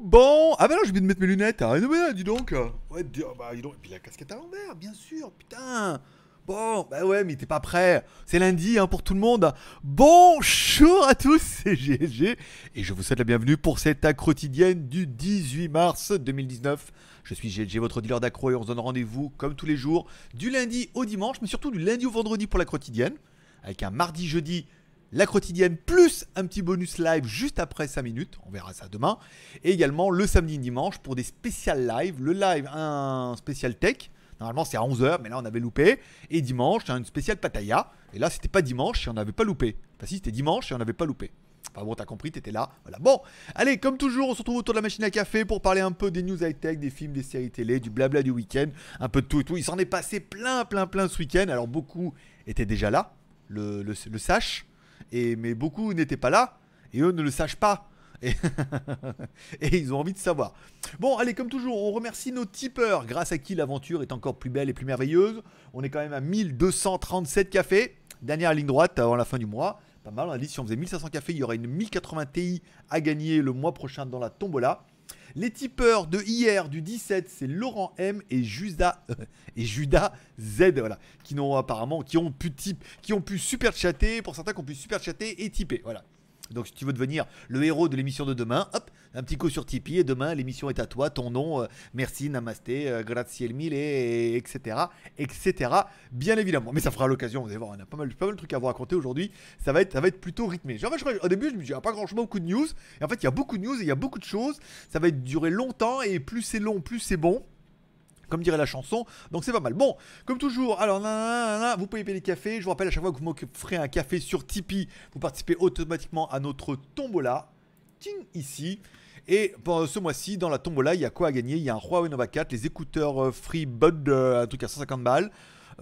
bon Ah bah ben là j'ai oublié de mettre mes lunettes, ah, dis donc Ouais, oh, bah, dis donc, et puis la casquette à l'envers, bien sûr, putain Bon, bah ouais, mais t'es pas prêt. C'est lundi hein, pour tout le monde. Bonjour à tous, c'est GSG et je vous souhaite la bienvenue pour cette accro quotidienne du 18 mars 2019. Je suis GLG, votre dealer d'accro et on se donne rendez-vous comme tous les jours du lundi au dimanche, mais surtout du lundi au vendredi pour la quotidienne, avec un mardi jeudi la quotidienne plus un petit bonus live juste après 5 minutes, on verra ça demain, et également le samedi dimanche pour des spéciales live, le live un spécial tech, Normalement, c'est à 11h, mais là, on avait loupé. Et dimanche, une spéciale pataya. Et là, c'était pas dimanche et on n'avait pas loupé. Enfin, si, c'était dimanche et on n'avait pas loupé. Enfin bon, t'as compris, t'étais là. Voilà. Bon, allez, comme toujours, on se retrouve autour de la machine à café pour parler un peu des news high-tech, des films, des séries télé, du blabla du week-end, un peu de tout et tout. Il s'en est passé plein, plein, plein ce week-end. Alors, beaucoup étaient déjà là, le, le, le sachent, et, mais beaucoup n'étaient pas là, et eux ne le sachent pas. Et, ils ont envie de savoir. Bon, allez, comme toujours, on remercie nos tipeurs, grâce à qui l'aventure est encore plus belle et plus merveilleuse. On est quand même à 1237 cafés. Dernière ligne droite avant la fin du mois. Pas mal, on a dit si on faisait 1500 cafés, il y aurait une 1080 Ti à gagner le mois prochain dans la tombola. Les tipeurs de hier du 17, c'est Laurent M et Judas euh, et Z voilà, qui n'ont apparemment qui ont pu type, qui ont pu super chatter, pour certains qui ont pu super chatter et tiper Voilà. Donc si tu veux devenir le héros de l'émission de demain, hop, un petit coup sur Tipeee et demain l'émission est à toi, ton nom, euh, merci, namasté, euh, grazie mille, et, etc. etc. Bien évidemment. Mais ça fera l'occasion, vous allez voir, on a pas mal, pas de trucs à vous raconter aujourd'hui. Ça va être, ça va être plutôt rythmé. En fait, au début, je me dis, ah, pas grand-chose, beaucoup de news. Et en fait, il y a beaucoup de news et il y a beaucoup de choses. Ça va durer longtemps et plus c'est long, plus c'est bon comme dirait la chanson. Donc c'est pas mal. Bon, comme toujours, alors non vous pouvez payer les cafés. Je vous rappelle à chaque fois que vous m'offrez un café sur Tipeee, vous participez automatiquement à notre tombola. Ting ici. Et pour ce mois-ci, dans la tombola, il y a quoi à gagner Il y a un roi Nova 4, les écouteurs euh, Free Bud, euh, un truc à 150 balles.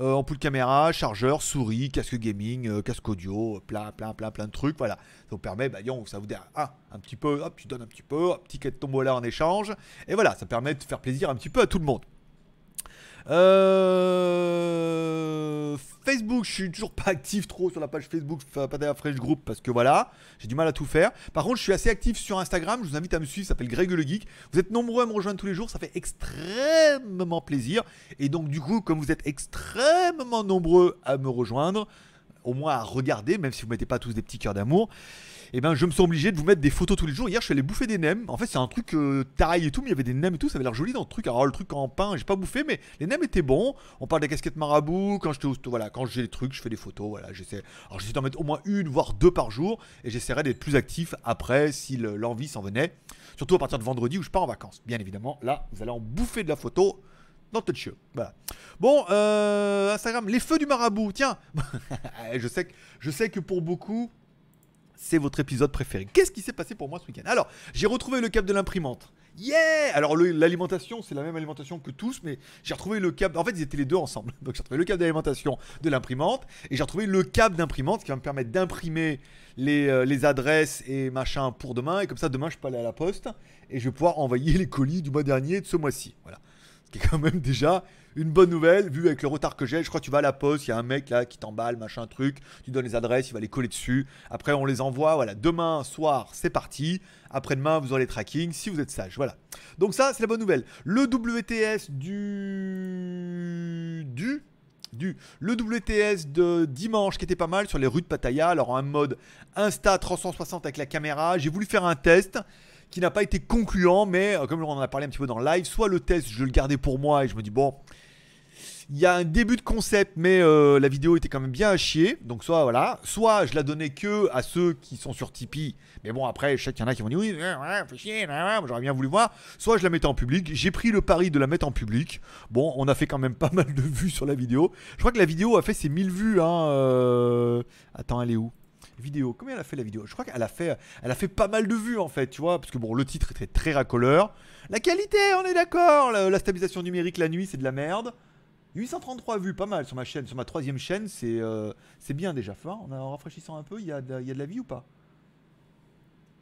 Euh, ampoule caméra, chargeur, souris, casque gaming, euh, casque audio, plein, plein, plein, plein de trucs. Voilà, ça vous permet, bah, disons, ça vous dit, ah, un petit peu, hop, tu donnes un petit peu, un ticket de tombola en échange. Et voilà, ça permet de faire plaisir un petit peu à tout le monde. Euh, Facebook, je suis toujours pas actif trop sur la page Facebook la Fresh Group parce que voilà, j'ai du mal à tout faire. Par contre, je suis assez actif sur Instagram, je vous invite à me suivre, ça s'appelle Greg le Geek. Vous êtes nombreux à me rejoindre tous les jours, ça fait extrêmement plaisir. Et donc du coup, comme vous êtes extrêmement nombreux à me rejoindre, au moins à regarder, même si vous mettez pas tous des petits cœurs d'amour, et eh ben je me sens obligé de vous mettre des photos tous les jours. Hier, je suis allé bouffer des nems. En fait, c'est un truc euh, taille et tout, mais il y avait des nems et tout, ça avait l'air joli dans le truc. Alors, le truc en pain, j'ai pas bouffé, mais les nems étaient bons. On parle des casquettes marabout. Quand je voilà, quand j'ai les trucs, je fais des photos. Voilà, j'essaie. Alors, j'essaie d'en mettre au moins une, voire deux par jour, et j'essaierai d'être plus actif après si l'envie s'en venait. Surtout à partir de vendredi où je pars en vacances. Bien évidemment, là, vous allez en bouffer de la photo dans show Voilà. Bon, euh, Instagram, les feux du marabout. Tiens, je, sais que, je sais que pour beaucoup, c'est votre épisode préféré. Qu'est-ce qui s'est passé pour moi ce week-end Alors, j'ai retrouvé le cap de l'imprimante. Yeah Alors l'alimentation, c'est la même alimentation que tous, mais j'ai retrouvé le câble. En fait, ils étaient les deux ensemble. Donc j'ai retrouvé le câble d'alimentation de l'imprimante et j'ai retrouvé le câble d'imprimante qui va me permettre d'imprimer les, euh, les, adresses et machin pour demain. Et comme ça, demain, je peux aller à la poste et je vais pouvoir envoyer les colis du mois dernier de ce mois-ci. Voilà. qui est quand même déjà une bonne nouvelle, vu avec le retard que j'ai. Je crois que tu vas à la poste, il y a un mec là qui t'emballe, machin truc. Tu donnes les adresses, il va les coller dessus. Après, on les envoie. Voilà, demain soir, c'est parti. Après-demain, vous aurez les tracking si vous êtes sage. Voilà. Donc, ça, c'est la bonne nouvelle. Le WTS du. du. Du, le WTS de dimanche qui était pas mal sur les rues de Pattaya, alors en mode Insta 360 avec la caméra, j'ai voulu faire un test, qui n'a pas été concluant, mais euh, comme on en a parlé un petit peu dans le live, soit le test, je le gardais pour moi et je me dis, bon, il y a un début de concept, mais euh, la vidéo était quand même bien à chier. Donc, soit voilà, soit je la donnais que à ceux qui sont sur Tipeee. Mais bon, après, je sais qu'il y en a qui vont dire oui, fais chier, j'aurais bien voulu voir. Soit je la mettais en public. J'ai pris le pari de la mettre en public. Bon, on a fait quand même pas mal de vues sur la vidéo. Je crois que la vidéo a fait ses 1000 vues. Hein, euh, Attends, elle est où vidéo. Combien elle a fait la vidéo Je crois qu'elle a fait, elle a fait pas mal de vues en fait, tu vois, parce que bon, le titre était très racoleur. La qualité, on est d'accord. La, stabilisation numérique la nuit, c'est de la merde. 833 vues, pas mal sur ma chaîne, sur ma troisième chaîne, c'est euh, bien déjà. en, en rafraîchissant un peu, il y, a de, y a de la vie ou pas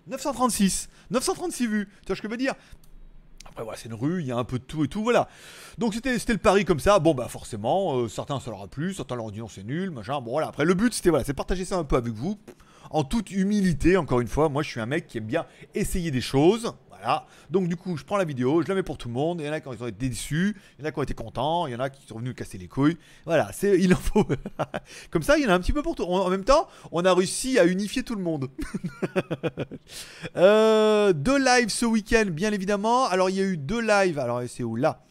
936 936 vues Tu vois ce que je veux dire après voilà, c'est une rue, il y a un peu de tout et tout, voilà. Donc c'était le pari comme ça, bon bah forcément, euh, certains ça leur a plu, certains leur ont dit non c'est nul, machin, bon voilà. Après le but c'était voilà, c'est partager ça un peu avec vous, en toute humilité, encore une fois, moi je suis un mec qui aime bien essayer des choses, donc du coup, je prends la vidéo, je la mets pour tout le monde. Il y en a qui ont été déçus, il y en a qui ont été contents, il y en a qui sont venus casser les couilles. Voilà, c'est il en faut. Comme ça, il y en a un petit peu pour tout. En même temps, on a réussi à unifier tout le monde. Euh, deux lives ce week-end, bien évidemment. Alors il y a eu deux lives. Alors c'est où là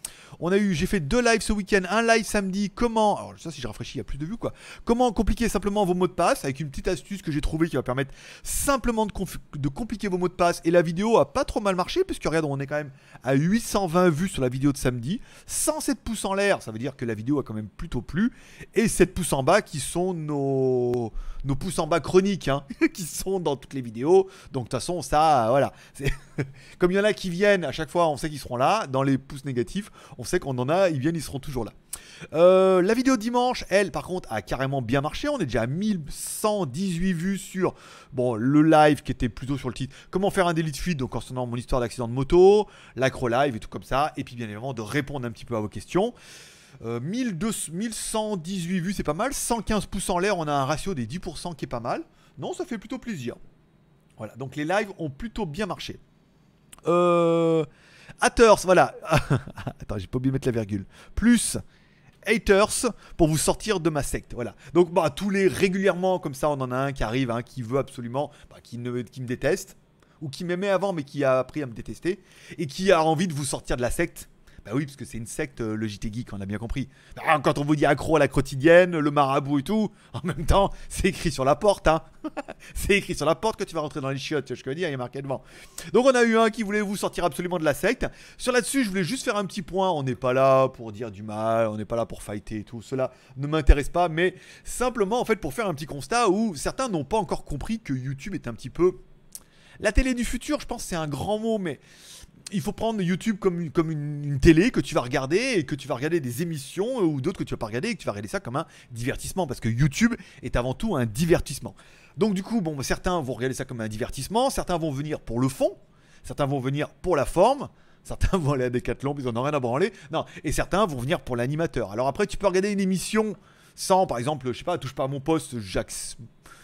on a eu, j'ai fait deux lives ce week-end, un live samedi. Comment, alors ça si je rafraîchis, il y a plus de vues quoi. Comment compliquer simplement vos mots de passe avec une petite astuce que j'ai trouvé qui va permettre simplement de, compliquer vos mots de passe. Et la vidéo a pas trop mal marché puisque regarde, on est quand même à 820 vues sur la vidéo de samedi, 107 pouces en l'air, ça veut dire que la vidéo a quand même plutôt plu, et 7 pouces en bas qui sont nos nos pouces en bas chroniques hein, qui sont dans toutes les vidéos. Donc de toute façon, ça, voilà. Comme il y en a qui viennent à chaque fois, on sait qu'ils seront là. Dans les pouces négatifs, on sait qu'on en a, ils viennent, ils seront toujours là. Euh, la vidéo dimanche, elle, par contre, a carrément bien marché. On est déjà à 1118 vues sur bon, le live qui était plutôt sur le titre Comment faire un délit de fuite, donc concernant mon histoire d'accident de moto, l'acro live et tout comme ça. Et puis, bien évidemment, de répondre un petit peu à vos questions. 1200, euh, 1118 vues, c'est pas mal. 115 pouces en l'air, on a un ratio des 10% qui est pas mal. Non, ça fait plutôt plaisir. Voilà, donc les lives ont plutôt bien marché. Euh haters, voilà. Attends, j'ai pas oublié de mettre la virgule. Plus haters pour vous sortir de ma secte. Voilà. Donc bah tous les régulièrement comme ça, on en a un qui arrive, qui veut absolument, bah, qui qui me déteste ou qui m'aimait avant mais qui a appris à me détester et qui a envie de vous sortir de la secte bah oui, parce que c'est une secte, euh, le JT Geek, on a bien compris. Bah, quand on vous dit accro à la quotidienne, le marabout et tout, en même temps, c'est écrit sur la porte, hein. c'est écrit sur la porte que tu vas rentrer dans les chiottes, tu vois ce que je veux dire, il y a marqué devant. Donc on a eu un qui voulait vous sortir absolument de la secte. Sur là-dessus, je voulais juste faire un petit point, on n'est pas là pour dire du mal, on n'est pas là pour fighter et tout, cela ne m'intéresse pas, mais simplement, en fait, pour faire un petit constat où certains n'ont pas encore compris que YouTube est un petit peu... La télé du futur, je pense c'est un grand mot, mais il faut prendre YouTube comme, une, comme une, télé que tu vas regarder et que tu vas regarder des émissions euh, ou d'autres que tu vas pas regarder et que tu vas regarder ça comme un divertissement parce que YouTube est avant tout un divertissement. Donc du coup, bon, bah, certains vont regarder ça comme un divertissement, certains vont venir pour le fond, certains vont venir pour la forme. Certains vont aller à Decathlon, ils en ont rien à branler. Non, et certains vont venir pour l'animateur. Alors après, tu peux regarder une émission sans, par exemple, je sais pas, touche pas à mon poste, Jacques,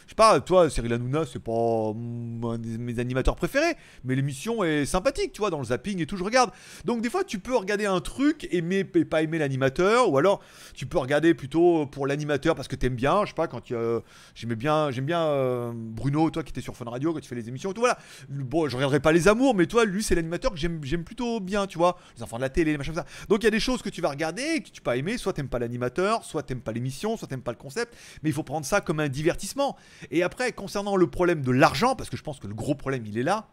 je sais pas, toi, Cyril Hanouna, c'est pas mm, un de mes animateurs préférés, mais l'émission est sympathique, tu vois, dans le zapping et tout, je regarde. Donc des fois, tu peux regarder un truc, et pas aimer l'animateur, ou alors tu peux regarder plutôt pour l'animateur parce que t'aimes bien, je sais pas, quand euh, j'aimais bien, j'aime bien euh, Bruno, toi qui était sur Fun Radio, quand tu fais les émissions, et tout, voilà. Bon, je regarderai pas les amours, mais toi, lui, c'est l'animateur que j'aime plutôt bien, tu vois, les enfants de la télé, les machins ça. Donc il y a des choses que tu vas regarder, que tu pas aimer, soit t'aimes pas l'animateur, soit t'aimes pas l'émission, soit t'aimes pas le concept, mais il faut prendre ça comme un divertissement. Et après, concernant le problème de l'argent, parce que je pense que le gros problème, il est là.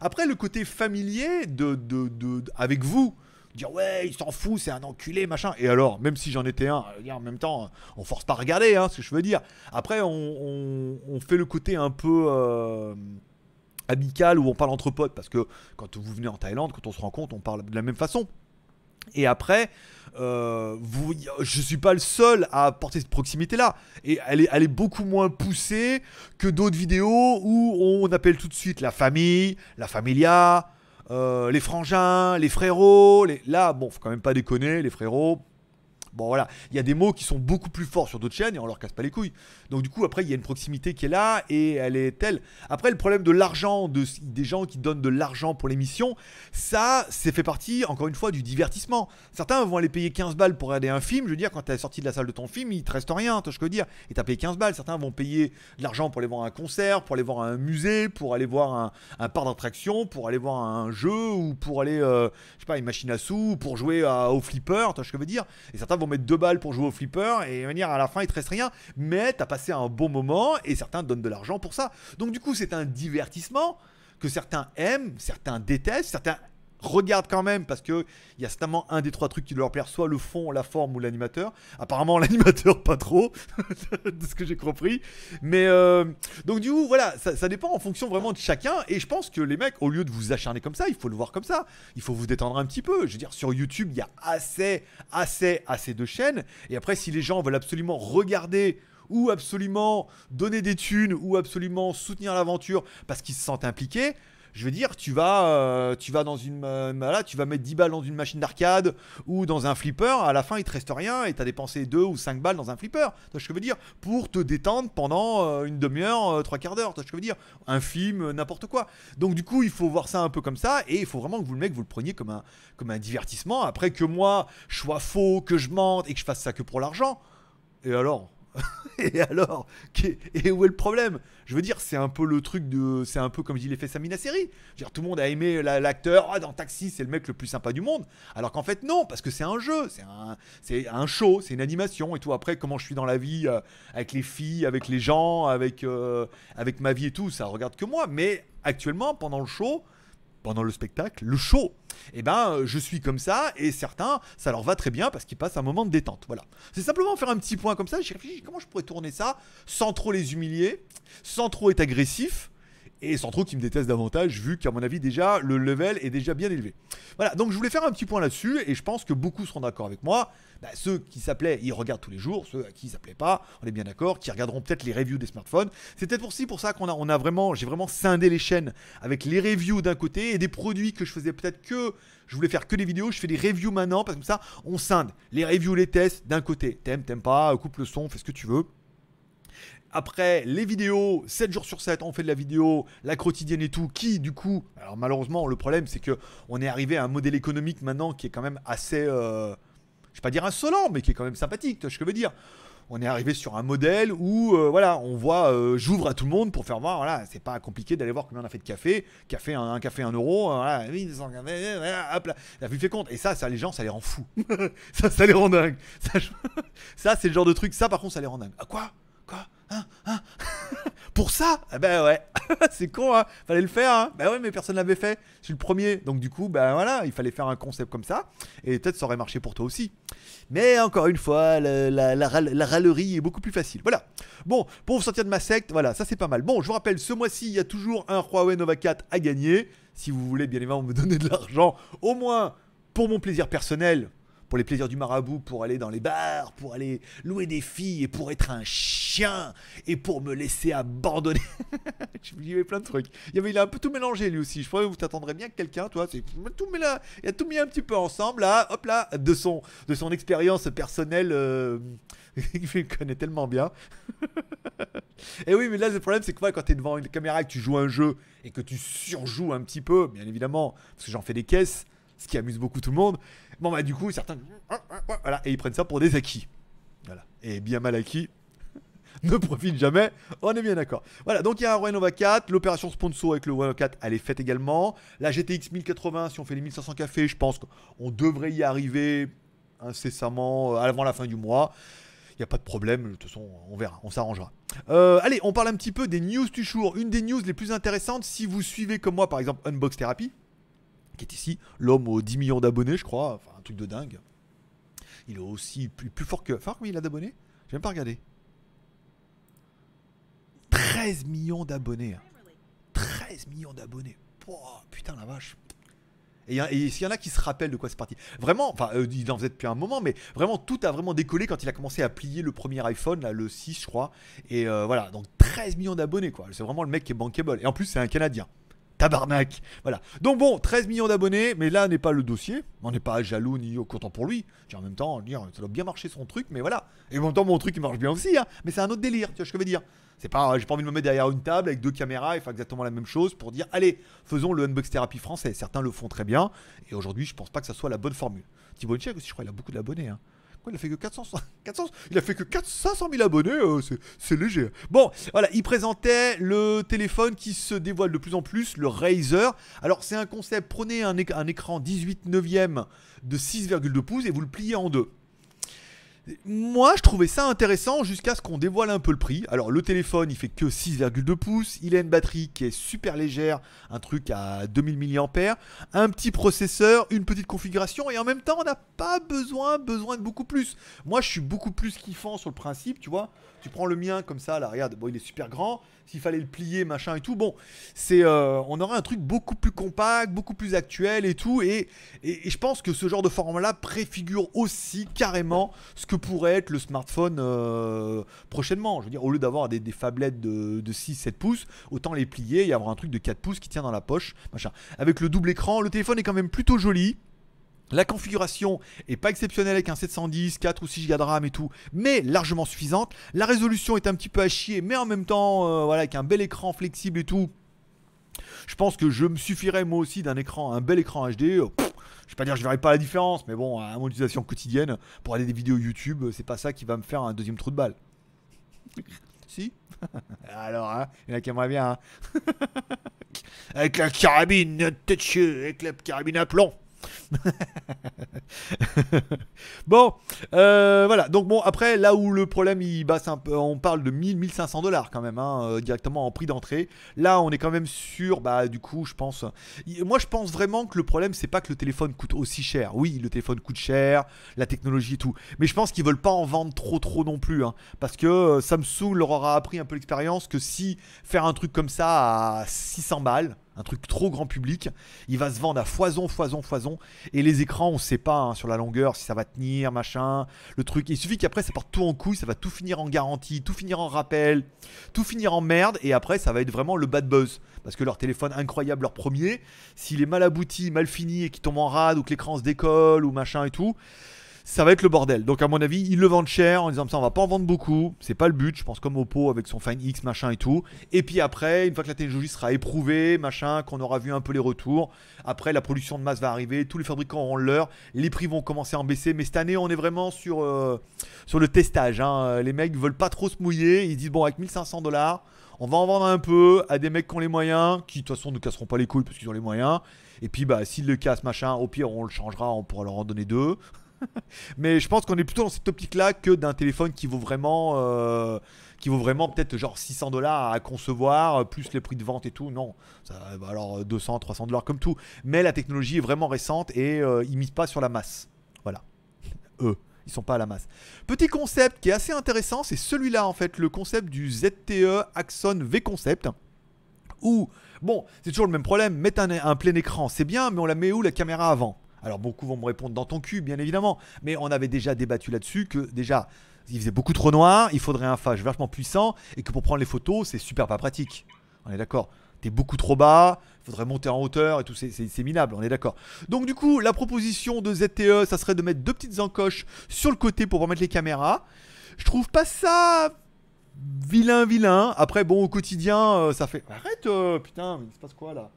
Après, le côté familier de, de, de, avec vous, dire ouais, il s'en fout, c'est un enculé, machin. Et alors, même si j'en étais un, en même temps, on force pas à regarder, hein, ce que je veux dire. Après, on, fait le côté un peu euh, amical où on parle entre potes, parce que quand vous venez en Thaïlande, quand on se rencontre, on parle de la même façon. Et après, je euh, ne je suis pas le seul à porter cette proximité là. Et elle est, beaucoup moins poussée que d'autres vidéos où on appelle tout de suite la famille, la familia, euh, les frangins, les frérots. Les... Là, bon, faut quand même pas déconner, les frérots. Bon voilà, il y a des mots qui sont beaucoup plus forts sur d'autres chaînes et on leur casse pas les couilles. Donc du coup après il y a une proximité qui est là et elle est telle. Après le problème de l'argent, de, des gens qui donnent de l'argent pour l'émission, ça c'est fait partie encore une fois du divertissement. Certains vont aller payer 15 balles pour regarder un film, je veux dire quand tu t'es sorti de la salle de ton film il te reste rien, je veux dire, et as payé 15 balles. Certains vont payer de l'argent pour aller voir un concert, pour aller voir un musée, pour aller voir un, parc d'attraction, pour aller voir un jeu ou pour aller, euh, je sais pas, une machine à sous, pour jouer au flipper, tu ce que je veux dire. Et certains vont mettre deux balles pour jouer au flipper et venir à la fin il te reste rien. Mais t'as passé un bon moment et certains donnent de l'argent pour ça. Donc du coup c'est un divertissement que certains aiment, certains détestent, certains regarde quand même parce que y a certainement un des trois trucs qui leur plaire, soit le fond, la forme ou l'animateur. Apparemment l'animateur pas trop, de ce que j'ai compris. Mais euh, donc du coup voilà, ça, ça, dépend en fonction vraiment de chacun. Et je pense que les mecs, au lieu de vous acharner comme ça, il faut le voir comme ça. Il faut vous détendre un petit peu. Je veux dire, sur YouTube, il y a assez, assez, assez de chaînes. Et après, si les gens veulent absolument regarder ou absolument donner des thunes ou absolument soutenir l'aventure parce qu'ils se sentent impliqués, je veux dire, tu vas, euh, tu vas dans une, euh, bah tu vas mettre 10 balles dans une machine d'arcade ou dans un flipper. À la fin, il te reste rien et as dépensé 2 ou 5 balles dans un flipper. Tu vois je veux dire Pour te détendre pendant euh, une demi-heure, trois quarts d'heure. Tu vois ce que je veux dire Un film, n'importe quoi. Donc du coup, il faut voir ça un peu comme ça et il faut vraiment que vous le mec, vous le preniez comme un, comme un divertissement. Après que moi, je sois faux, que je mente et que je fasse ça que pour l'argent. Et alors et alors Et où est le problème Je veux dire, c'est un peu le truc de. C'est un peu comme dit l'effet Samina série. Je veux dire, tout le monde a aimé l'acteur. Ah, dans Taxi, c'est le mec le plus sympa du monde. Alors qu'en fait, non, parce que c'est un jeu, c'est un, c'est un show, c'est une animation et tout. Après, comment je suis dans la vie, euh, avec les filles, avec les gens, avec, euh, avec ma vie et tout, ça regarde que moi. Mais actuellement, pendant le show, pendant le spectacle, le show, et eh ben, euh, je suis comme ça, et certains, ça leur va très bien parce qu'ils passent un moment de détente. Voilà. C'est simplement faire un petit point comme ça, j'ai réfléchi comment je pourrais tourner ça sans trop les humilier, sans trop être agressif, et sans trop qu'ils me détestent davantage vu qu'à mon avis déjà le level est déjà bien élevé. Voilà, donc je voulais faire un petit point là-dessus et je pense que beaucoup seront d'accord avec moi. Bah, ceux qui s'appelaient, ils regardent tous les jours, ceux à qui ils s'appelaient pas, on est bien d'accord, qui regarderont peut-être les reviews des smartphones. C'est peut-être aussi pour ça qu'on a, on a vraiment, j'ai vraiment scindé les chaînes avec les reviews d'un côté et des produits que je faisais peut-être que je voulais faire que des vidéos, je fais des reviews maintenant parce que comme ça on scinde les reviews, les tests d'un côté. T'aimes, t'aimes pas, coupe le son, fais ce que tu veux après les vidéos, 7 jours sur 7, on fait de la vidéo, la quotidienne et tout, qui du coup, alors malheureusement le problème c'est que on est arrivé à un modèle économique maintenant qui est quand même assez, je euh, je vais pas dire insolent, mais qui est quand même sympathique, tu vois ce que je veux dire on est arrivé sur un modèle où euh, voilà, on voit, euh, j'ouvre à tout le monde pour faire voir, voilà, c'est pas compliqué d'aller voir combien on a fait de café, café un, café un euro, La voilà, hop là, la fait compte. Et ça, ça les gens, ça les rend fous, ça, ça les rend dingues. Ça, ça c'est le genre de truc, ça par contre, ça les rend dingues. À ah, quoi Hein, hein? Pour ça eh Ben ouais, c'est con, hein. fallait le faire, Ben ouais, mais personne l'avait fait, je suis le premier. Donc du coup, ben voilà, il fallait faire un concept comme ça, et peut-être ça aurait marché pour toi aussi. Mais encore une fois, la, râlerie est beaucoup plus facile. Voilà. Bon, pour vous sortir de ma secte, voilà, ça c'est pas mal. Bon, je vous rappelle, ce mois-ci, il y a toujours un Huawei Nova 4 à gagner. Si vous voulez, bien évidemment, me donner de l'argent, au moins pour mon plaisir personnel, pour les plaisirs du marabout, pour aller dans les bars, pour aller louer des filles et pour être un chien et pour me laisser abandonner. il y avait plein de trucs. Il, avait, il a un peu tout mélangé lui aussi. Je crois que vous t'attendrez bien que quelqu'un, toi, tout mis là, il a tout mis un petit peu ensemble, là, hop là, de son, de son expérience personnelle. Euh, il connaît tellement bien. et oui, mais là, le problème, c'est que quand tu es devant une caméra et que tu joues un jeu et que tu surjoues un petit peu, bien évidemment, parce que j'en fais des caisses, ce qui amuse beaucoup tout le monde, Bon, bah, du coup, certains. Hein, hein, hein, voilà, et ils prennent ça pour des acquis. Voilà. Et bien mal acquis, ne profite jamais, on est bien d'accord. Voilà, donc il y a un Nova 4, l'opération sponsor avec le Renova 4, elle est faite également. La GTX 1080, si on fait les 1500 cafés, je pense qu'on devrait y arriver incessamment euh, avant la fin du mois. Il n'y a pas de problème, de toute façon, on verra, on s'arrangera. Euh, allez, on parle un petit peu des news du jour. Une des news les plus intéressantes, si vous suivez comme moi, par exemple, Unbox Therapy, qui est ici, l'homme aux 10 millions d'abonnés, je crois, enfin un truc de dingue. Il est aussi plus, fort que Enfin, oui, il a d'abonnés J'ai même pas regarder 13 millions d'abonnés. 13 hein. millions d'abonnés. putain la vache. Et s'il y en a qui se rappellent de quoi c'est parti. Vraiment, enfin, euh, il en faisait depuis un moment, mais vraiment, tout a vraiment décollé quand il a commencé à plier le premier iPhone, là, le 6, je crois. Et euh, voilà, donc 13 millions d'abonnés, quoi. C'est vraiment le mec qui est bankable. Et en plus, c'est un Canadien tabarnak. Voilà. Donc bon, 13 millions d'abonnés, mais là n'est pas le dossier. On n'est pas jaloux ni content pour lui. en même temps, ça doit bien marcher son truc, mais voilà. Et en même temps, mon truc il marche bien aussi, hein. Mais c'est un autre délire, tu vois ce que je veux dire. C'est pas, euh, j'ai pas envie de me mettre derrière une table avec deux caméras et faire exactement la même chose pour dire, allez, faisons le unbox thérapie français. Certains le font très bien, et aujourd'hui, je pense pas que ça soit la bonne formule. Thibaut Tchèque aussi, je crois, il a beaucoup d'abonnés. Hein il a fait que 400, 400 il a fait que 000 abonnés, euh, c'est léger. Bon, voilà, il présentait le téléphone qui se dévoile de plus en plus, le Razer. Alors, c'est un concept, prenez un, un écran 18 neuvième de 6,2 pouces et vous le pliez en deux. Moi, je trouvais ça intéressant jusqu'à ce qu'on dévoile un peu le prix. Alors, le téléphone, il fait que 6,2 pouces. Il a une batterie qui est super légère, un truc à 2000 mAh, un petit processeur, une petite configuration, et en même temps, on n'a pas besoin, besoin de beaucoup plus. Moi, je suis beaucoup plus kiffant sur le principe, tu vois. Tu prends le mien comme ça, là, regarde, bon, il est super grand, s'il fallait le plier, machin et tout. Bon, c'est, euh, on aurait un truc beaucoup plus compact, beaucoup plus actuel et tout. Et, et, je pense que ce genre de format-là préfigure aussi carrément ce que pourrait être le smartphone euh, prochainement. Je veux dire, au lieu d'avoir des, des de, de 6-7 pouces, autant les plier et avoir un truc de 4 pouces qui tient dans la poche, machin. Avec le double écran, le téléphone est quand même plutôt joli. La configuration est pas exceptionnelle avec un 710, 4 ou 6 Go de RAM et tout, mais largement suffisante. La résolution est un petit peu à chier, mais en même temps, euh, voilà, avec un bel écran flexible et tout. Je pense que je me suffirais moi aussi d'un écran, un bel écran HD. Euh, je vais pas dire que je verrai pas la différence, mais bon, à mon utilisation quotidienne, pour aller des vidéos YouTube, c'est pas ça qui va me faire un deuxième trou de balle. si Alors, hein, il y en a qui aimeraient bien. Hein avec la carabine, tête-cheveux, avec la carabine à plomb. bon, euh, voilà. Donc bon, après, là où le problème, il bah, un peu, on parle de 1000, 1500 dollars quand même, hein, euh, directement en prix d'entrée. Là, on est quand même sûr, bah du coup, je pense... Moi, je pense vraiment que le problème, c'est pas que le téléphone coûte aussi cher. Oui, le téléphone coûte cher, la technologie et tout. Mais je pense qu'ils veulent pas en vendre trop trop non plus. Hein, parce que euh, Samsung leur aura appris un peu l'expérience que si faire un truc comme ça à 600 balles un truc trop grand public. Il va se vendre à foison, foison, foison. Et les écrans, on sait pas hein, sur la longueur si ça va tenir, machin. Le truc. Il suffit qu'après ça porte tout en couille, ça va tout finir en garantie, tout finir en rappel, tout finir en merde. Et après, ça va être vraiment le bad buzz. Parce que leur téléphone incroyable, leur premier, s'il est mal abouti, mal fini et qu'il tombe en rade ou que l'écran se décolle ou machin et tout, ça va être le bordel. Donc à mon avis, ils le vendent cher en disant ça, on va pas en vendre beaucoup, c'est pas le but, je pense comme Oppo avec son Find X machin et tout. Et puis après, une fois que la technologie sera éprouvée, machin, qu'on aura vu un peu les retours, après la production de masse va arriver, tous les fabricants auront leur, les prix vont commencer à en baisser, mais cette année, on est vraiment sur euh, sur le testage hein. Les mecs veulent pas trop se mouiller, ils disent bon avec 1500 dollars, on va en vendre un peu à des mecs qui ont les moyens, qui de toute façon ne casseront pas les couilles parce qu'ils ont les moyens. Et puis bah s'ils le cassent machin, au pire on le changera, on pourra leur en donner deux. mais je pense qu'on est plutôt dans cette optique-là que d'un téléphone qui vaut vraiment, euh, qui vaut vraiment peut-être genre 600 dollars à concevoir, plus les prix de vente et tout. Non, ça, alors 200, euh, 300 dollars comme tout. Mais la technologie est vraiment récente et ils euh, ils misent pas sur la masse. Voilà. Eux. Ils sont pas à la masse. Petit concept qui est assez intéressant, c'est celui-là en fait, le concept du ZTE Axon V Concept. Où, bon, c'est toujours le même problème, mettre un plein écran, c'est bien, mais on la met où la caméra avant alors beaucoup vont me répondre dans ton cul, bien évidemment. Mais on avait déjà débattu là-dessus que déjà, il faisait beaucoup trop noir, il faudrait un phage vachement puissant et que pour prendre les photos, c'est super pas pratique. On est d'accord T'es beaucoup trop bas, il faudrait monter en hauteur et tout, c'est minable, on est d'accord. Donc du coup, la proposition de ZTE, ça serait de mettre deux petites encoches sur le côté pour remettre les caméras. Je trouve pas ça vilain, vilain. Après, bon, au quotidien, euh, ça fait... Arrête, euh, putain, mais il se passe quoi là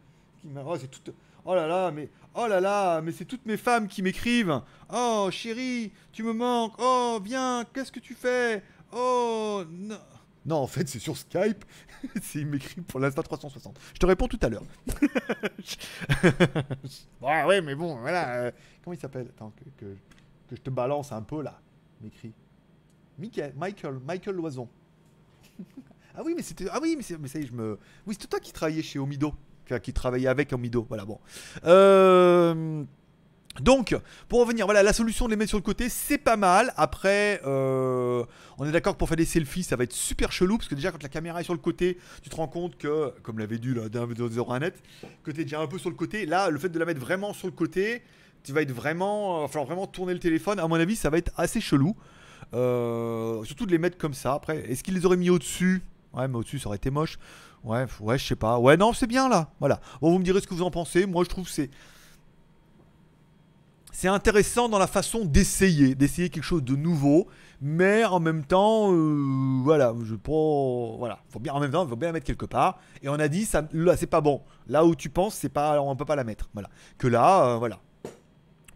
Oh, c'est tout... Oh là là, mais Oh là là, mais c'est toutes mes femmes qui m'écrivent. Oh chérie, tu me manques. Oh viens, qu'est-ce que tu fais Oh non. Non, en fait, c'est sur Skype. c'est, il m'écrit pour linsta 360. Je te réponds tout à l'heure. ah ouais, mais bon, voilà. Euh, comment il s'appelle Attends, que, que, je te balance un peu là. M'écrit. Michael, Michael, Loison. ah oui, mais c'était. Ah oui, mais, mais ça y je me. Oui, c'est toi qui travaillais chez Omido qui travaillait avec en Voilà, bon. Euh, donc, pour revenir, voilà, la solution de les mettre sur le côté, c'est pas mal. Après, euh, on est d'accord que pour faire des selfies, ça va être super chelou, parce que déjà, quand la caméra est sur le côté, tu te rends compte que, comme l'avait dit là, d'un net, que t'es déjà un peu sur le côté. Là, le fait de la mettre vraiment sur le côté, tu vas être vraiment, euh, va vraiment tourner le téléphone. À mon avis, ça va être assez chelou. surtout de les mettre comme ça. Après, est-ce qu'ils les auraient mis au-dessus Ouais, mais au-dessus, ça aurait été moche. Ouais, ouais, je sais pas. Ouais, non, c'est bien là. Voilà. Bon, vous me direz ce que vous en pensez. Moi, je trouve c'est c'est intéressant dans la façon d'essayer, d'essayer quelque chose de nouveau, mais en même temps, euh, voilà, je prends, voilà, faut bien en même temps, faut bien la mettre quelque part. Et on a dit, ça, là, c'est pas bon. Là où tu penses, c'est pas, on peut pas la mettre. Voilà. Que là, euh, voilà,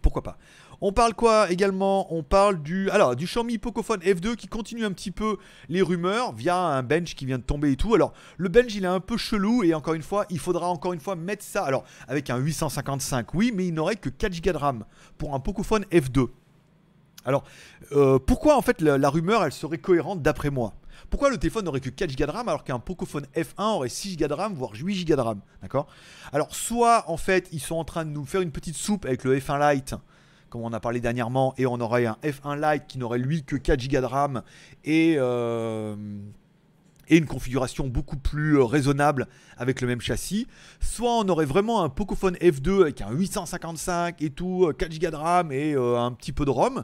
pourquoi pas. On parle quoi également On parle du, alors, du Xiaomi Pocophone F2 qui continue un petit peu les rumeurs via un bench qui vient de tomber et tout. Alors, le bench, il est un peu chelou et encore une fois, il faudra encore une fois mettre ça. Alors, avec un 855, oui, mais il n'aurait que 4 Go de RAM pour un Pocophone F2. Alors, euh, pourquoi en fait la, rumeur elle serait cohérente d'après moi Pourquoi le téléphone n'aurait que 4 Go de RAM alors qu'un Pocophone F1 aurait 6 Go de RAM voire 8 Go de RAM D'accord Alors, soit en fait ils sont en train de nous faire une petite soupe avec le F1 Lite comme on a parlé dernièrement, et on aurait un F1 Lite qui n'aurait lui que 4 Go de RAM euh, et, une configuration beaucoup plus euh, raisonnable avec le même châssis. Soit on aurait vraiment un Pocophone F2 avec un 855 et tout, 4 euh, Go de RAM et un petit peu de ROM.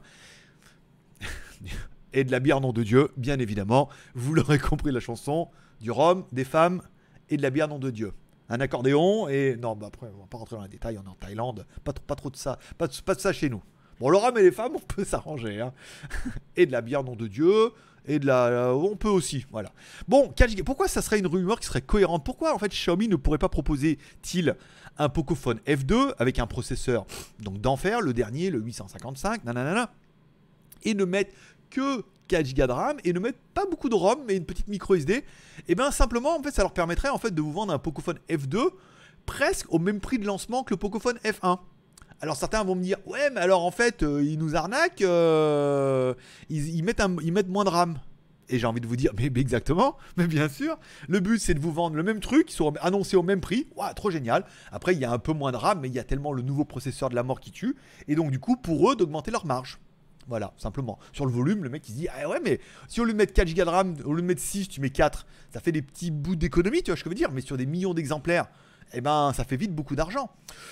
et de la bière, nom de Dieu, bien évidemment. Vous l'aurez compris la chanson, du ROM, des femmes et de la bière, nom de Dieu un accordéon et non bah après on va pas rentrer dans les détails on est en Thaïlande pas trop, pas trop de ça pas pas ça chez nous bon le rhum et les femmes on peut s'arranger hein. et de la bière nom de Dieu et de la euh, on peut aussi voilà bon pourquoi ça serait une rumeur qui serait cohérente pourquoi en fait Xiaomi ne pourrait pas proposer-t-il un Pocophone F2 avec un processeur donc d'enfer le dernier le 855 nanana et ne mettre que à giga de RAM et ne mettent pas beaucoup de ROM mais une petite micro SD, et eh bien simplement en fait ça leur permettrait en fait de vous vendre un Pocophone F2 presque au même prix de lancement que le Pocophone F1. Alors certains vont me dire ouais mais alors en fait euh, ils nous arnaquent, euh, ils, mettent un, ils mettent moins de RAM. Et j'ai envie de vous dire, mais, exactement, mais bien sûr, le but c'est de vous vendre le même truc, qui sont annoncés au même prix, waouh, trop génial. Après, il y a un peu moins de RAM, mais il y a tellement le nouveau processeur de la mort qui tue, et donc du coup, pour eux, d'augmenter leur marge. Voilà, simplement. Sur le volume, le mec il se dit Ah ouais, mais si au lieu de mettre 4 Go de RAM, au lieu de mettre 6, tu mets 4, ça fait des petits bouts d'économie, tu vois ce que je veux dire, mais sur des millions d'exemplaires, eh ben ça fait vite beaucoup d'argent.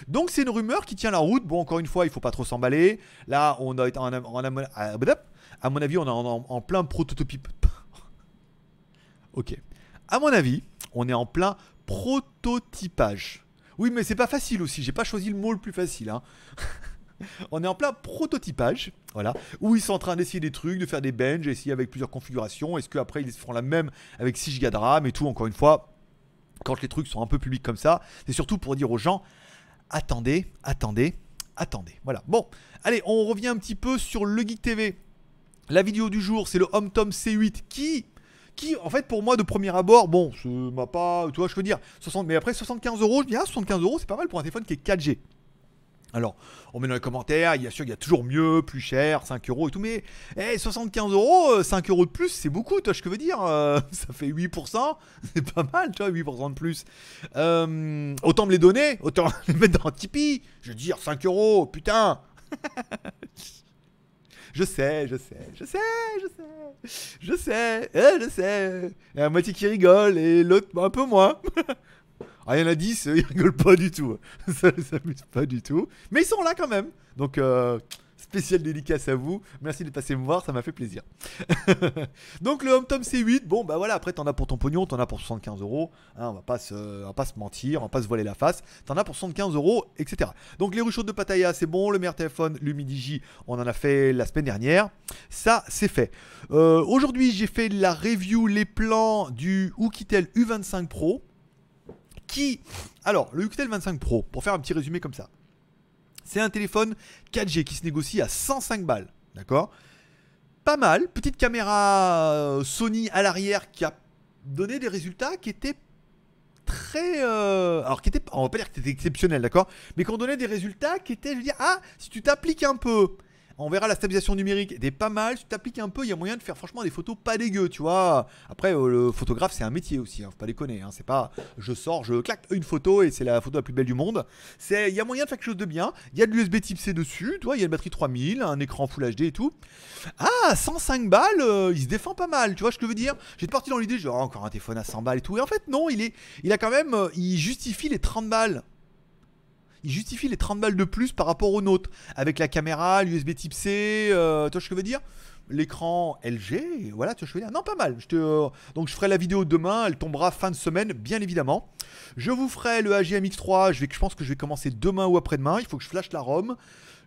Donc c'est une rumeur qui tient la route. Bon, encore une fois, il faut pas trop s'emballer. Là, on a, en. à mon avis, on est en, plein prototype. ok. À mon avis, on est en plein prototypage. Oui, mais c'est pas facile aussi. J'ai pas choisi le mot le plus facile. Hein. on est en plein prototypage, voilà, où ils sont en train d'essayer des trucs, de faire des benches, essayer avec plusieurs configurations. Est-ce qu'après ils feront la même avec 6 Go de RAM et tout, encore une fois, quand les trucs sont un peu publics comme ça, c'est surtout pour dire aux gens, attendez, attendez, attendez. Voilà. Bon, allez, on revient un petit peu sur le Geek TV. La vidéo du jour, c'est le HomeTom C8 qui, qui, en fait, pour moi, de premier abord, bon, ça m'a pas, tu vois, je veux dire, mais après 75 euros, je dis, ah, 75 euros, c'est pas mal pour un téléphone qui est 4G. Alors, on met dans les commentaires, il y a sûr, il y a toujours mieux, plus cher, 5 euros et tout, mais hey, eh, 75 euros, 5 euh, euros de plus, c'est beaucoup, toi, je veux dire, euh, ça fait 8%, c'est pas mal, tu vois, 8% de plus. Euh, autant me les donner, autant les mettre dans un Tipeee, je veux dire, 5 euros, putain Je sais, je sais, je sais, je sais, je sais, eh, je sais. Il y a la moitié qui rigole et l'autre bah, un peu moins. Rien ah, il y en a 10, ils rigolent pas du tout. ça ne pas du tout. Mais ils sont là quand même. Donc, euh, spéciale dédicace à vous. Merci de passer me voir, ça m'a fait plaisir. Donc, le Home C8, bon, bah voilà, après, t'en as pour ton pognon, t'en as pour 75 euros. Hein, on, va pas se, va pas se mentir, on va pas se voiler la face. T'en as pour 75 euros, etc. Donc, les roues chaudes de Pattaya, c'est bon. Le meilleur téléphone, l'Umidigi, on en a fait la semaine dernière. Ça, c'est fait. Euh, aujourd'hui, j'ai fait la review, les plans du Oukitel U25 Pro. Alors, le Huguetel 25 Pro, pour faire un petit résumé comme ça, c'est un téléphone 4G qui se négocie à 105 balles, d'accord Pas mal, petite caméra euh, Sony à l'arrière qui a donné des résultats qui étaient très... Euh, alors, qui étaient, on va pas dire que c'était exceptionnel, d'accord Mais qui ont donné des résultats qui étaient, je veux dire, ah, si tu t'appliques un peu, on verra la stabilisation numérique des pas mal. Si tu t'appliques un peu, il y a moyen de faire franchement des photos pas dégueu, tu vois. Après, euh, le photographe, c'est un métier aussi. Hein, faut pas déconner. Hein. c'est pas je sors, je claque une photo et c'est la photo la plus belle du monde. C'est Il y a moyen de faire quelque chose de bien. Il y a de l'USB type C dessus, tu vois. Il y a une batterie 3000, un écran Full HD et tout. Ah, 105 balles, euh, il se défend pas mal, tu vois ce que je veux dire. J'étais parti dans l'idée, genre encore un téléphone à 100 balles et tout. Et en fait, non, il, est, il a quand même. Euh, il justifie les 30 balles il justifie les 30 balles de plus par rapport aux nôtres. Avec la caméra, l'USB type C, euh, tu vois ce que je veux dire L'écran LG, voilà, tu vois ce que je veux dire Non, pas mal. Je euh, donc je ferai la vidéo demain, elle tombera fin de semaine, bien évidemment. Je vous ferai le AGM 3 je, vais, pense que je vais commencer demain ou après-demain, il faut que je flash la ROM.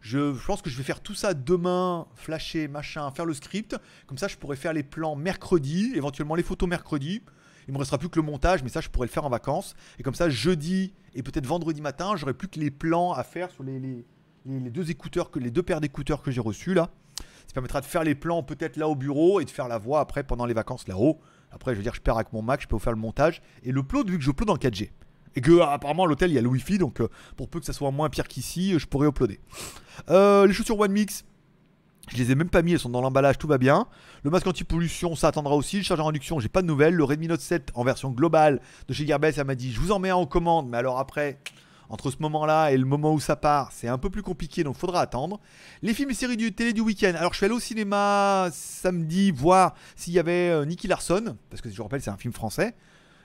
Je, je, pense que je vais faire tout ça demain, flasher, machin, faire le script. Comme ça, je pourrai faire les plans mercredi, éventuellement les photos mercredi. Il me restera plus que le montage, mais ça, je pourrais le faire en vacances. Et comme ça, jeudi et peut-être vendredi matin, j'aurai plus que les plans à faire sur les, les, deux écouteurs, que, les deux paires d'écouteurs que j'ai reçus là. Ça permettra de faire les plans peut-être là au bureau et de faire la voix après pendant les vacances là-haut. Après, je veux dire, je perds avec mon Mac, je peux vous faire le montage et le plot vu que je plot dans 4G. Et que apparemment l'hôtel il y a le wifi donc euh, pour peu que ça soit moins pire qu'ici, euh, je pourrais uploader. Euh, les chaussures One Mix, je les ai même pas mis, elles sont dans l'emballage, tout va bien. Le masque anti-pollution, ça attendra aussi. Le chargeur induction, j'ai pas de nouvelles. Le Redmi Note 7 en version globale de chez Gearbest, ça m'a dit je vous en mets un en commande, mais alors après, entre ce moment-là et le moment où ça part, c'est un peu plus compliqué, donc faudra attendre. Les films et séries du télé du week-end. Alors je suis allé au cinéma samedi voir s'il y avait euh, Nicky Larson, parce que je vous rappelle, c'est un film français.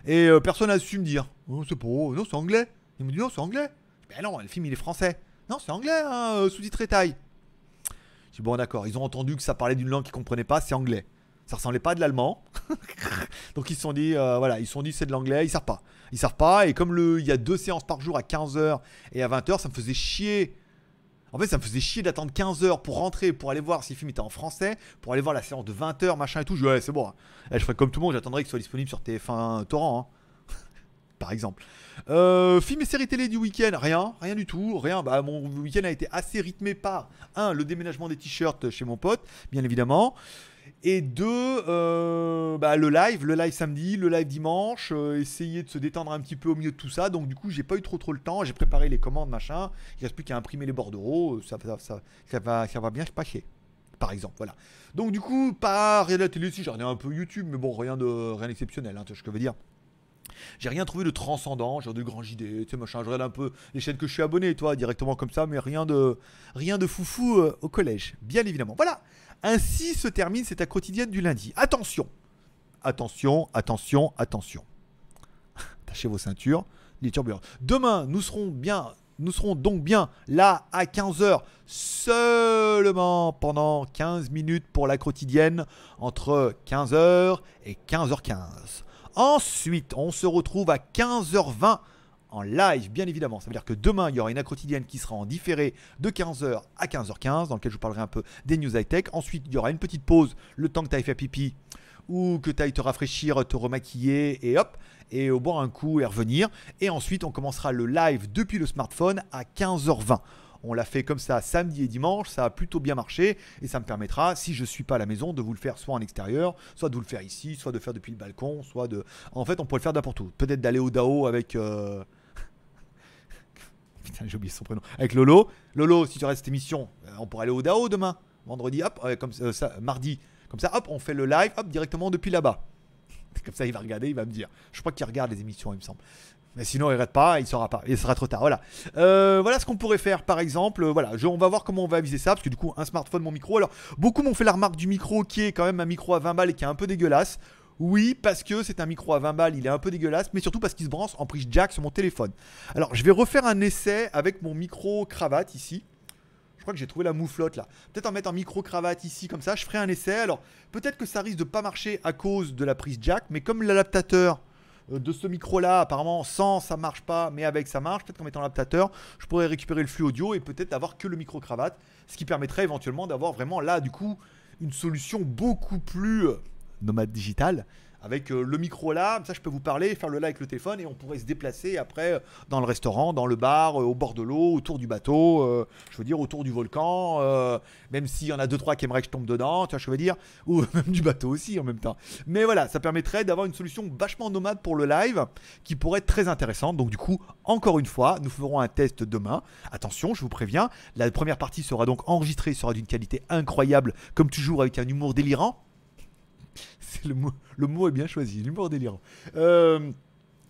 Et euh, personne n'a su me dire oh, c'est pas, non, c'est anglais. Il me dit non, c'est anglais. Mais ben non, le film il est français. Non, c'est anglais, hein, euh, sous-titré taille bon, d'accord. Ils ont entendu que ça parlait d'une langue qu'ils comprenaient pas, c'est anglais. Ça ressemblait pas à de l'allemand. Donc ils se sont dit, euh, voilà, ils se sont dit c'est de l'anglais, ils savent pas. Ils savent pas, et comme le, il y a deux séances par jour à 15h et à 20h, ça me faisait chier. En fait, ça me faisait chier d'attendre 15h pour rentrer, pour aller voir si le film était en français, pour aller voir la séance de 20h, machin et tout. Je ouais, c'est bon. Hein. Eh, je ferais comme tout le monde, j'attendrai qu'il soit disponible sur TF1 Torrent. Hein par exemple. Euh, films et séries télé du week-end, rien, rien du tout, rien. Bah, mon week-end a été assez rythmé par, un, le déménagement des t-shirts chez mon pote, bien évidemment. Et deux, euh, bah, le live, le live samedi, le live dimanche, euh, essayer de se détendre un petit peu au milieu de tout ça. Donc du coup, j'ai pas eu trop trop le temps. J'ai préparé les commandes, machin. Il reste plus qu'à imprimer les bordereaux. Euh, ça, ça, ça, va, ça va bien se passer. Par exemple, voilà. Donc du coup, pas rien de la télé, si j'en ai un peu YouTube, mais bon, rien de rien d'exceptionnel, hein, tu vois ce que je veux dire. J'ai rien trouvé de transcendant, genre de grand JD, tu sais, machin. Je un peu les chaînes que je suis abonné, toi, directement comme ça, mais rien de, rien de foufou euh, au collège, bien évidemment. Voilà, ainsi se termine cette quotidienne du lundi. Attention, attention, attention, attention. Tâchez vos ceintures, les turbulences. Demain, nous serons bien, nous serons donc bien là à 15h, seulement pendant 15 minutes pour la quotidienne, entre 15h et 15h15. Ensuite, on se retrouve à 15h20 en live, bien évidemment. Ça veut dire que demain, il y aura une A quotidienne qui sera en différé de 15h à 15h15, dans laquelle je vous parlerai un peu des news high-tech. Ensuite, il y aura une petite pause, le temps que tu ailles faire pipi ou que tu ailles te rafraîchir, te remaquiller et hop, et au boire un coup et revenir. Et ensuite, on commencera le live depuis le smartphone à 15h20. On l'a fait comme ça samedi et dimanche, ça a plutôt bien marché et ça me permettra, si je ne suis pas à la maison, de vous le faire soit en extérieur, soit de vous le faire ici, soit de le faire depuis le balcon, soit de. En fait, on pourrait le faire n'importe où. Peut-être d'aller au DAO avec. Euh, putain, j'ai oublié son prénom. Avec Lolo. Lolo, si tu restes cette émission, euh, on pourrait aller au DAO demain. Vendredi, hop, comme euh, ça, mardi. Comme ça, hop, on fait le live, hop, directement depuis là-bas. Comme ça, il va regarder, il va me dire. Je crois qu'il regarde les émissions, il me semble. Mais sinon, il rate pas, il sera pas, il sera trop tard. Voilà. Euh, voilà ce qu'on pourrait faire, par exemple. Euh, voilà, on va voir comment on va viser ça, parce que du coup, un smartphone, mon micro. Alors, beaucoup m'ont fait la remarque du micro qui est quand même un micro à 20 balles et qui est un peu dégueulasse. Oui, parce que c'est un micro à 20 balles, il est un peu dégueulasse, mais surtout parce qu'il se branche en prise jack sur mon téléphone. Alors, je vais refaire un essai avec mon micro cravate ici. Je crois que j'ai trouvé la mouflotte là. Peut-être en mettre un micro cravate ici comme ça, je ferai un essai. Alors, peut-être que ça risque de pas marcher à cause de la prise jack, mais comme l'adaptateur euh, de ce micro-là, apparemment, sans ça marche pas, mais avec ça marche. Peut-être qu'en mettant l'adaptateur, je pourrais récupérer le flux audio et peut-être avoir que le micro-cravate, ce qui permettrait éventuellement d'avoir vraiment là, du coup, une solution beaucoup plus euh, nomade digitale avec euh, le micro là, ça je peux vous parler, faire le live avec le téléphone et on pourrait se déplacer après euh, dans le restaurant, dans le bar, euh, au bord de l'eau, autour du bateau, je veux dire autour du volcan, même s'il y en a deux trois qui aimeraient que je tombe dedans, tu vois, je veux dire, ou même du bateau aussi en même temps. Mais voilà, ça permettrait d'avoir une solution vachement nomade pour le live qui pourrait être très intéressante. Donc du coup, encore une fois, nous ferons un test demain. Attention, je vous préviens, la première partie sera donc enregistrée, sera d'une qualité incroyable comme toujours avec un humour délirant. C'est le, mot, le mot est bien choisi, l'humour délirant. Euh,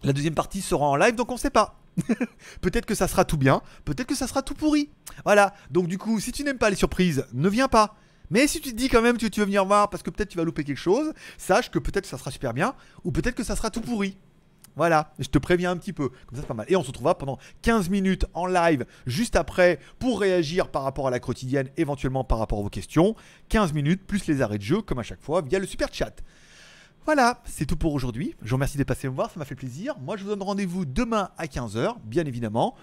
la deuxième partie sera en live, donc on sait pas. peut-être que ça sera tout bien, peut-être que ça sera tout pourri. Voilà, donc du coup, si tu n'aimes pas les surprises, ne viens pas. Mais si tu te dis quand même que tu veux venir voir parce que peut-être tu vas louper quelque chose, sache que peut-être ça sera super bien ou peut-être que ça sera tout pourri. Voilà, je te préviens un petit peu. Comme ça, c'est pas mal. Et on se retrouvera pendant 15 minutes en live juste après pour réagir par rapport à la quotidienne, éventuellement par rapport à vos questions. 15 minutes plus les arrêts de jeu, comme à chaque fois, via le super chat. Voilà, c'est tout pour aujourd'hui. Je vous remercie d'être passé me voir, ça m'a fait plaisir. Moi, je vous donne rendez-vous demain à 15h, bien évidemment.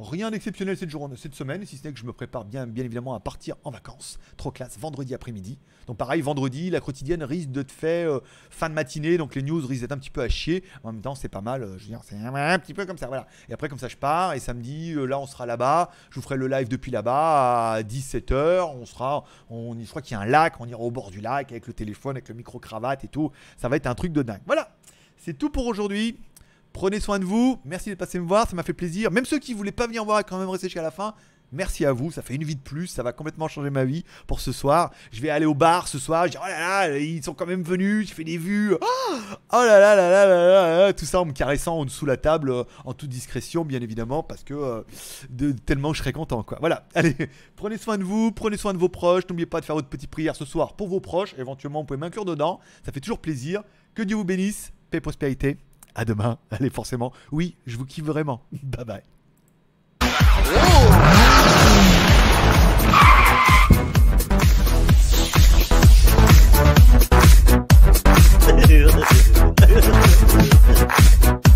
Rien d'exceptionnel cette journée, cette semaine, si ce n'est que je me prépare bien, évidemment à partir en vacances. Trop classe, vendredi après-midi. Donc pareil, vendredi, la quotidienne risque de te faire euh, fin de matinée, donc les news risquent d'être un petit peu à chier. En même temps, c'est pas mal, euh, je veux dire, c'est un petit peu comme ça, voilà. Et après, comme ça, je pars, et samedi, euh, là, on sera là-bas, je vous ferai le live depuis là-bas à 17h, on sera, on, je crois qu'il y a un lac, on ira au bord du lac avec le téléphone, avec le micro-cravate et tout. Ça va être un truc de dingue. Voilà, c'est tout pour aujourd'hui. Prenez soin de vous. Merci de passer me voir. Ça m'a fait plaisir. Même ceux qui ne voulaient pas venir voir et quand même rester jusqu'à la fin. Merci à vous, ça fait une vie de plus, ça va complètement changer ma vie pour ce soir. Je vais aller au bar ce soir, je dis oh là là, ils sont quand même venus, je fais des vues. Oh, oh là, là, là là là là tout ça en me caressant en dessous de la table en toute discrétion bien évidemment parce que euh, de, tellement je serais content Voilà, allez, prenez soin de vous, prenez soin de vos proches, n'oubliez pas de faire votre petite prière ce soir pour vos proches, éventuellement vous pouvez m'inclure dedans, ça fait toujours plaisir. Que Dieu vous bénisse, paix et prospérité. À demain. Allez, forcément. Oui, je vous kiffe vraiment. Bye bye.